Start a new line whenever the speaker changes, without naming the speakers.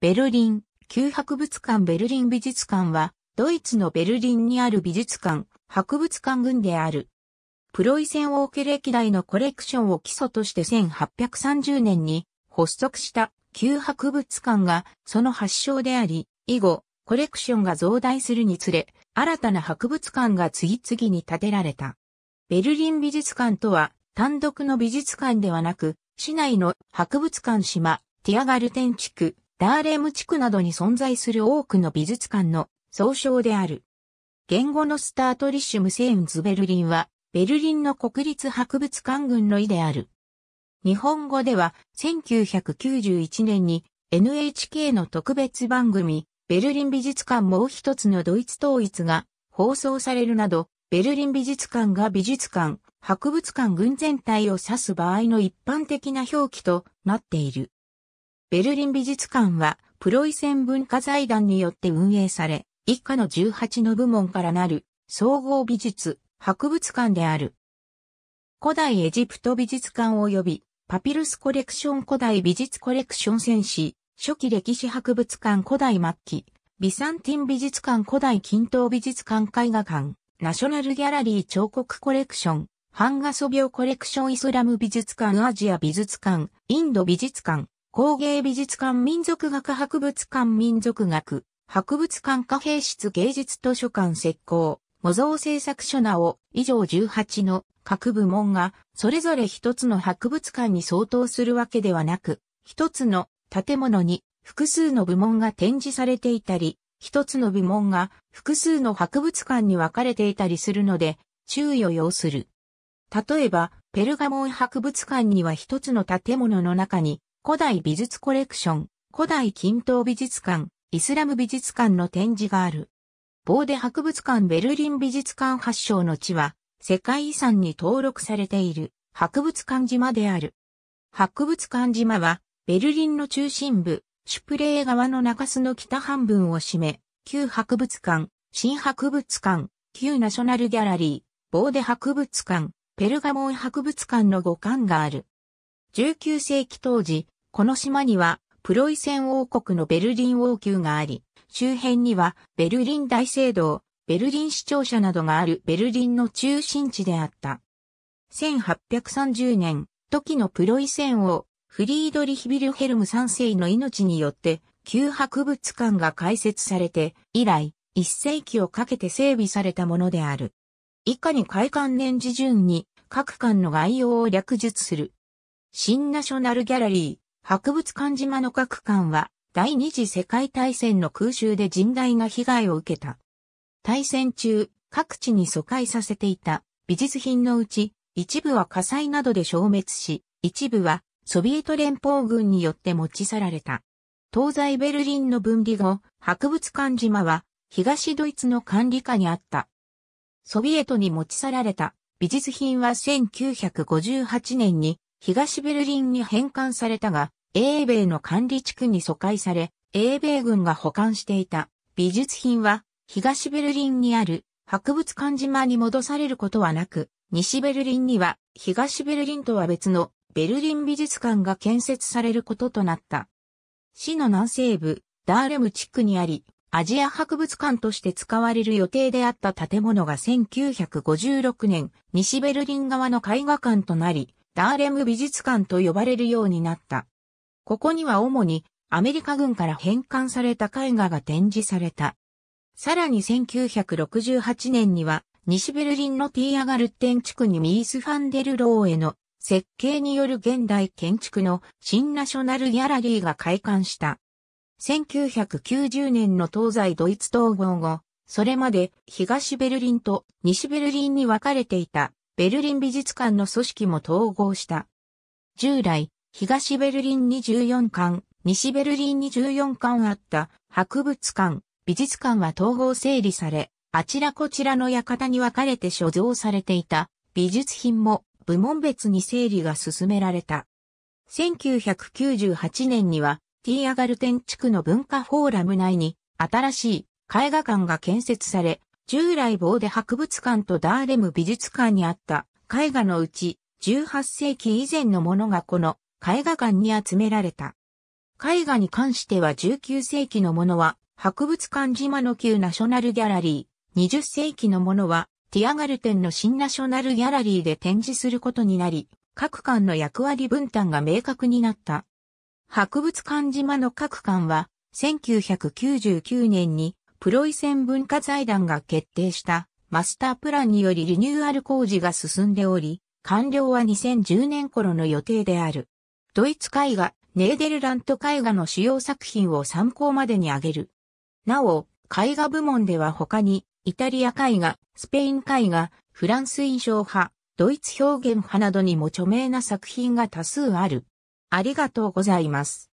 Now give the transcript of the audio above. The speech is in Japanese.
ベルリン、旧博物館ベルリン美術館は、ドイツのベルリンにある美術館、博物館群である。プロイセン王家歴代のコレクションを基礎として1830年に発足した旧博物館がその発祥であり、以後、コレクションが増大するにつれ、新たな博物館が次々に建てられた。ベルリン美術館とは、単独の美術館ではなく、市内の博物館島、ティアガルテン地区、ダーレム地区などに存在する多くの美術館の総称である。言語のスタートリッシュムセウンズベルリンは、ベルリンの国立博物館群の意である。日本語では、1991年に NHK の特別番組、ベルリン美術館もう一つのドイツ統一が放送されるなど、ベルリン美術館が美術館、博物館群全体を指す場合の一般的な表記となっている。ベルリン美術館は、プロイセン文化財団によって運営され、以下の18の部門からなる、総合美術、博物館である。古代エジプト美術館及び、パピルスコレクション古代美術コレクション戦士、初期歴史博物館古代末期、ビサンティン美術館古代近等美術館絵画館、ナショナルギャラリー彫刻コレクション、ハンガソ病コレクションイスラム美術館アジア美術館、インド美術館、工芸美術館民族学博物館民族学博物館貨幣室芸術図書館石膏模造製作所なお以上18の各部門がそれぞれ一つの博物館に相当するわけではなく一つの建物に複数の部門が展示されていたり一つの部門が複数の博物館に分かれていたりするので注意を要する。例えば、ペルガモン博物館には一つの建物の中に古代美術コレクション、古代近東美術館、イスラム美術館の展示がある。ボーデ博物館ベルリン美術館発祥の地は、世界遺産に登録されている博物館島である。博物館島は、ベルリンの中心部、シュプレー川の中州の北半分を占め、旧博物館、新博物館、旧ナショナルギャラリー、ボーデ博物館、ペルガモン博物館の5館がある。19世紀当時、この島にはプロイセン王国のベルリン王宮があり、周辺にはベルリン大聖堂、ベルリン市庁舎などがあるベルリンの中心地であった。1830年、時のプロイセン王、フリードリヒ・ビルヘルム3世の命によって、旧博物館が開設されて、以来、一世紀をかけて整備されたものである。以下に開館年次順に、各館の概要を略述する。新ナショナルギャラリー、博物館島の各館は、第二次世界大戦の空襲で甚大な被害を受けた。大戦中、各地に疎開させていた美術品のうち、一部は火災などで消滅し、一部はソビエト連邦軍によって持ち去られた。東西ベルリンの分離後、博物館島は東ドイツの管理下にあった。ソビエトに持ち去られた美術品は1958年に東ベルリンに返還されたが、英米の管理地区に疎開され、英米軍が保管していた美術品は東ベルリンにある博物館島に戻されることはなく、西ベルリンには東ベルリンとは別のベルリン美術館が建設されることとなった。市の南西部、ダーレム地区にあり、アジア博物館として使われる予定であった建物が1956年、西ベルリン側の絵画館となり、ダーレム美術館と呼ばれるようになった。ここには主にアメリカ軍から返還された絵画が展示された。さらに1968年には西ベルリンのティーアガルッテン地区にミース・ファンデル・ローへの設計による現代建築の新ナショナルギャラリーが開館した。1990年の東西ドイツ統合後、それまで東ベルリンと西ベルリンに分かれていたベルリン美術館の組織も統合した。従来、東ベルリン24館、西ベルリン24館あった博物館、美術館は統合整理され、あちらこちらの館に分かれて所蔵されていた美術品も部門別に整理が進められた。1998年にはティーアガルテン地区の文化フォーラム内に新しい絵画館が建設され、従来棒で博物館とダーレム美術館にあった絵画のうち18世紀以前のものがこの絵画館に集められた。絵画に関しては19世紀のものは博物館島の旧ナショナルギャラリー、20世紀のものはティアガルテンの新ナショナルギャラリーで展示することになり、各館の役割分担が明確になった。博物館島の各館は1999年にプロイセン文化財団が決定したマスタープランによりリニューアル工事が進んでおり、完了は2010年頃の予定である。ドイツ絵画、ネーデルラント絵画の主要作品を参考までに挙げる。なお、絵画部門では他に、イタリア絵画、スペイン絵画、フランス印象派、ドイツ表現派などにも著名な作品が多数ある。ありがとうございます。